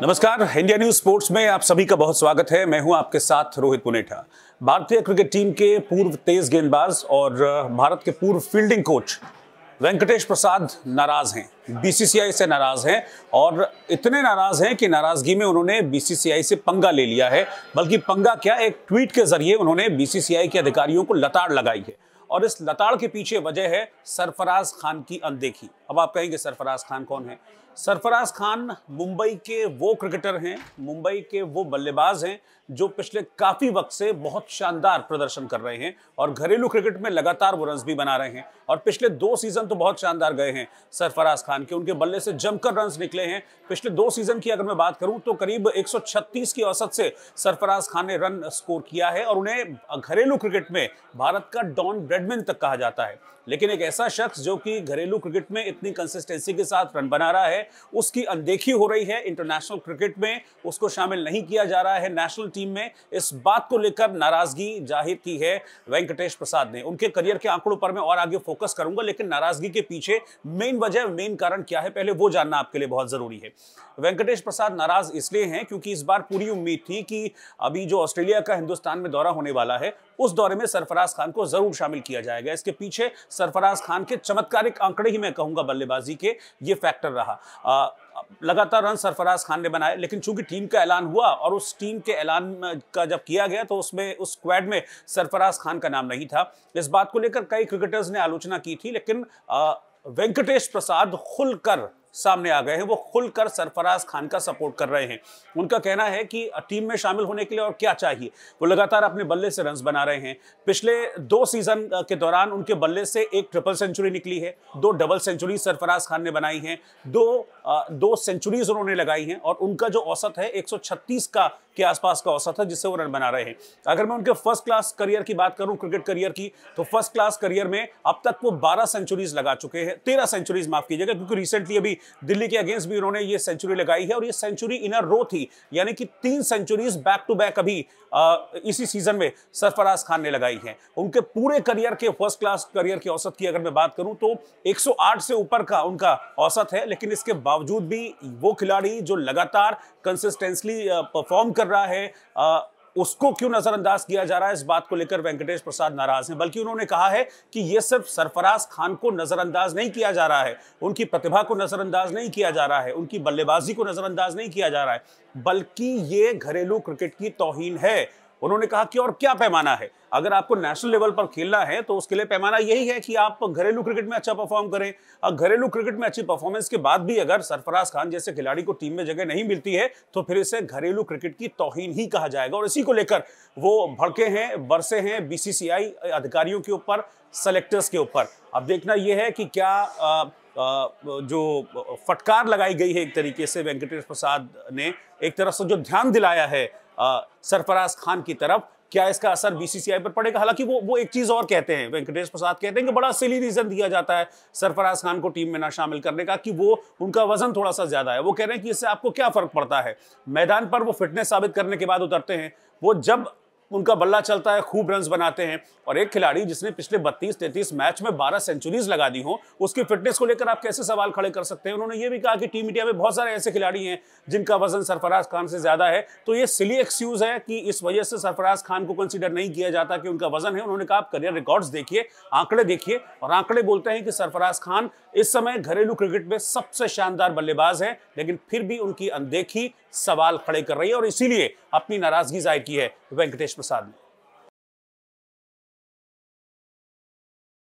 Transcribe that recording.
नमस्कार India news sports में आप सभी का बहुत स्वागत है मैं हूं आपके साथ रोहित पुनेठा भारतीय क्रिकेट टीम के पूर्व तेज गेंदबाज और भारत के पूर्व फील्डिंग कोच वेंकटेश प्रसाद नाराज हैं बीसीसीआई से नाराज हैं और इतने नाराज हैं कि नाराजगी में उन्होंने बीसीसीआई से पंगा ले लिया है बल्कि पंगा क्या एक ट्वीट के जरिए उन्होंने बीसीसीआई के अधिकारियों को लताड़ लगाई है और इस लताड़ के पीछे वजह है सरफराज खान की अनदेखी अब आप कहेंगे सरफराज खान कौन है सरफराज खान मुंबई के वो क्रिकेटर हैं मुंबई के वो बल्लेबाज हैं जो पिछले काफ़ी वक्त से बहुत शानदार प्रदर्शन कर रहे हैं और घरेलू क्रिकेट में लगातार वो रन्स भी बना रहे हैं और पिछले दो सीज़न तो बहुत शानदार गए हैं सरफराज खान के उनके बल्ले से जमकर रन्स निकले हैं पिछले दो सीज़न की अगर मैं बात करूं तो करीब 136 की औसत से सरफराज खान ने रन स्कोर किया है और उन्हें घरेलू क्रिकेट में भारत का डॉन ब्रेडमिन तक कहा जाता है लेकिन एक ऐसा शख्स जो कि घरेलू क्रिकेट में कितनी कंसिस्टेंसी के साथ रन बना रहा है उसकी अनदेखी हो रही है इंटरनेशनल क्रिकेट में उसको शामिल नहीं किया जा रहा है नेशनल टीम में इस बात को लेकर नाराजगी जाहिर की है वेंकटेश प्रसाद ने उनके करियर के आंकड़ों पर मैं और आगे फोकस करूंगा लेकिन नाराजगी के पीछे मेन वजह मेन कारण क्या है पहले वो जानना आपके लिए बहुत जरूरी है वेंकटेश प्रसाद नाराज इसलिए हैं क्योंकि इस बार पूरी उम्मीद थी कि अभी जो ऑस्ट्रेलिया का हिंदुस्तान में दौरा होने वाला है उस दौरे में सरफराज खान को जरूर शामिल किया जाएगा इसके पीछे सरफराज खान के चमत्कारिक आंकड़े ही मैं कहूंगा बल्लेबाजी के ये फैक्टर रहा आ, लगातार रन सरफराज खान ने बनाए लेकिन चूंकि टीम का ऐलान हुआ और उस टीम के ऐलान का जब किया गया तो उसमें उस स्क्वाड में सरफराज खान का नाम नहीं था इस बात को लेकर कई क्रिकेटर्स ने आलोचना की थी लेकिन वेंकटेश प्रसाद खुलकर सामने आ गए हैं वो खुलकर सरफराज खान का सपोर्ट कर रहे हैं उनका कहना है कि टीम में शामिल होने के लिए और क्या चाहिए वो लगातार अपने बल्ले से रन बना रहे हैं पिछले दो सीजन के दौरान उनके बल्ले से एक ट्रिपल सेंचुरी निकली है दो डबल सेंचुरी सरफराज खान ने बनाई हैं दो दो सेंचुरीज उन्होंने लगाई हैं और उनका जो औसत है एक का के आसपास का औसत है जिससे वो रन बना रहे हैं अगर मैं उनके फर्स्ट क्लास करियर की बात करूं क्रिकेट करियर की तो फर्स्ट क्लास करियर में अब तक वो 12 सेंचुरीज लगा चुके हैं 13 सेंचुरीज माफ कीजिएगा क्योंकि रिसेंटली अभी दिल्ली के अगेंस्ट भी उन्होंने ये सेंचुरी लगाई है और ये सेंचुरी इन अ रो थी यानी कि तीन सेंचुरीज बैक टू बैक अभी आ, इसी सीजन में सरफराज खान ने लगाई है उनके पूरे करियर के फर्स्ट क्लास करियर के औसत की अगर मैं बात करूं तो 108 से ऊपर का उनका औसत है लेकिन इसके बावजूद भी वो खिलाड़ी जो लगातार कंसिस्टेंसली परफॉर्म कर रहा है उसको क्यों नजरअंदाज किया जा रहा है इस बात को लेकर वेंकटेश प्रसाद नाराज हैं बल्कि उन्होंने कहा है कि यह सिर्फ सरफराज खान को नजरअंदाज नहीं किया जा रहा है उनकी प्रतिभा को नजरअंदाज नहीं किया जा रहा है उनकी बल्लेबाजी को नजरअंदाज नहीं किया जा रहा है बल्कि ये घरेलू क्रिकेट की तोहिन है उन्होंने कहा कि और क्या पैमाना है अगर आपको नेशनल लेवल पर खेलना है तो उसके लिए पैमाना यही है कि आप घरेलू क्रिकेट में अच्छा परफॉर्म करें और घरेलू क्रिकेट में अच्छी परफॉर्मेंस के बाद भी अगर सरफराज खान जैसे खिलाड़ी को टीम में जगह नहीं मिलती है तो फिर इसे घरेलू क्रिकेट की तोहिन ही कहा जाएगा और इसी को लेकर वो भड़के हैं बरसे हैं बीसीसीआई अधिकारियों के ऊपर सेलेक्टर्स के ऊपर अब देखना यह है कि क्या जो फटकार लगाई गई है एक तरीके से वेंकटेश प्रसाद ने एक तरफ से जो ध्यान दिलाया है सरफराज खान की तरफ क्या इसका असर बीसीसीआई पर पड़ेगा हालांकि वो वो एक चीज और कहते हैं वेंकटेश प्रसाद कहते हैं कि बड़ा सिली रीजन दिया जाता है सरफराज खान को टीम में ना शामिल करने का कि वो उनका वजन थोड़ा सा ज्यादा है वो कह रहे हैं कि इससे आपको क्या फर्क पड़ता है मैदान पर वो फिटनेस साबित करने के बाद उतरते हैं वो जब उनका बल्ला चलता है खूब रन बनाते हैं और एक खिलाड़ी जिसने पिछले बत्तीस तैतीस मैच में बारह सेंचुरीज लगा दी हों उसकी फिटनेस को लेकर आप कैसे सवाल खड़े कर सकते हैं उन्होंने ये भी कहा कि टीम इंडिया में बहुत सारे ऐसे खिलाड़ी हैं जिनका वजन सरफराज खान से ज्यादा है तो ये सिली एक्सक्यूज है कि इस वजह से सरफराज खान को कंसिडर नहीं किया जाता कि उनका वजन है उन्होंने कहा आप करियर रिकॉर्ड्स देखिए आंकड़े देखिए और आंकड़े बोलते हैं कि सरफराज खान इस समय घरेलू क्रिकेट में सबसे शानदार बल्लेबाज है लेकिन फिर भी उनकी अनदेखी सवाल खड़े कर रही है और इसीलिए अपनी नाराजगी जाहिर की है वेंकटेश प्रसाद ने